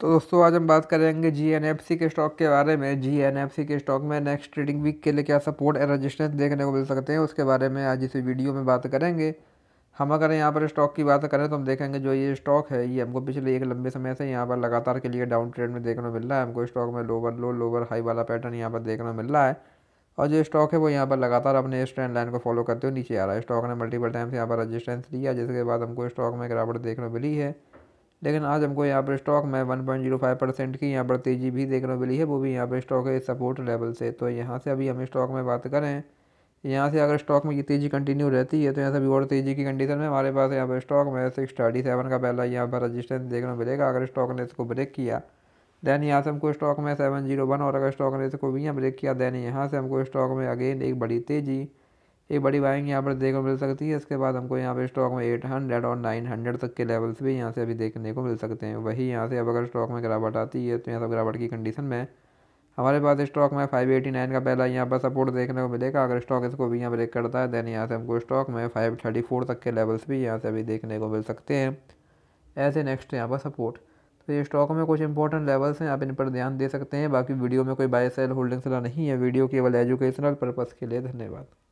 तो दोस्तों आज हम बात करेंगे जी के स्टॉक के बारे में जी के स्टॉक में नेक्स्ट ट्रेडिंग वीक के लिए क्या सपोर्ट एंड रजिस्टेंस देखने को मिल सकते हैं उसके बारे में आज इस वीडियो में बात करेंगे हम अगर यहाँ पर स्टॉक की बात करें तो हम देखेंगे जो ये स्टॉक है ये हमको पिछले एक लंबे समय से यहाँ पर लगातार के लिए डाउन ट्रेड में देखने को मिल रहा है हमको स्टॉक में लोवर लो लोवर हाई वाला पैटर्न यहाँ पर देखने को मिल रहा है और जो स्टॉक है वो यहाँ पर लगातार अपने इस ट्रेंड लाइन को फॉलो करते हुए नीचे आ रहा है स्टॉक ने मल्टीपल टाइम्स यहाँ पर रजिस्टेंस लिया जिसके बाद हमको स्टॉक में गिरावट देखने को मिली है लेकिन आज हमको यहाँ पर स्टॉक में 1.05 परसेंट की यहाँ पर तेज़ी भी देखने को मिली है वो भी यहाँ पर स्टॉक है सपोर्ट लेवल से तो यहाँ से अभी हम स्टॉक में बात करें यहाँ से अगर स्टॉक में ये तेज़ी कंटिन्यू रहती है तो यहाँ से अभी और तेज़ी की कंडीशन में हमारे पास यहाँ पर स्टॉक में सिक्स थर्टी सेवन का पहला यहाँ पर रजिस्टेंस देखने को मिलेगा अगर स्टॉक ने इसको ब्रेक किया दैन यहाँ से हमको स्टॉक में सेवन जीरो वन और अगर स्टॉक ने इसको भी यहाँ ब्रेक किया दैन यहाँ से हमको स्टॉक में अगेन एक बड़ी तेज़ी एक बड़ी बाइंग यहाँ पर देखने को मिल सकती है इसके बाद हमको यहाँ पे स्टॉक में एट हंड्रेड और नाइन हंड्रेड तक के लेवल्स भी यहाँ से अभी देखने को मिल सकते हैं वही यहाँ से अब अगर स्टॉक में गिरावट आती है तो यहाँ सब गिरावट की कंडीशन में हमारे पास स्टॉक में फाइव एटी नाइन का पहला यहाँ पर सपोर्ट देखने को मिलेगा अगर स्टॉक इसको भी यहाँ ब्रेक करता है देन यहाँ से हमको स्टॉक में फाइव थर्टी फोर तक के लेवल्स भी यहाँ से अभी देखने को मिल सकते हैं ऐसे नेक्स्ट यहाँ पर सपोर्ट तो ये स्टॉक में कुछ इंपॉर्टेंट लेवल्स हैं आप इन पर ध्यान दे सकते हैं बाकी वीडियो में कोई बाय सेल होल्डिंग सलाह नहीं है वीडियो केवल एजुकेशनल पर्पज़ के लिए धन्यवाद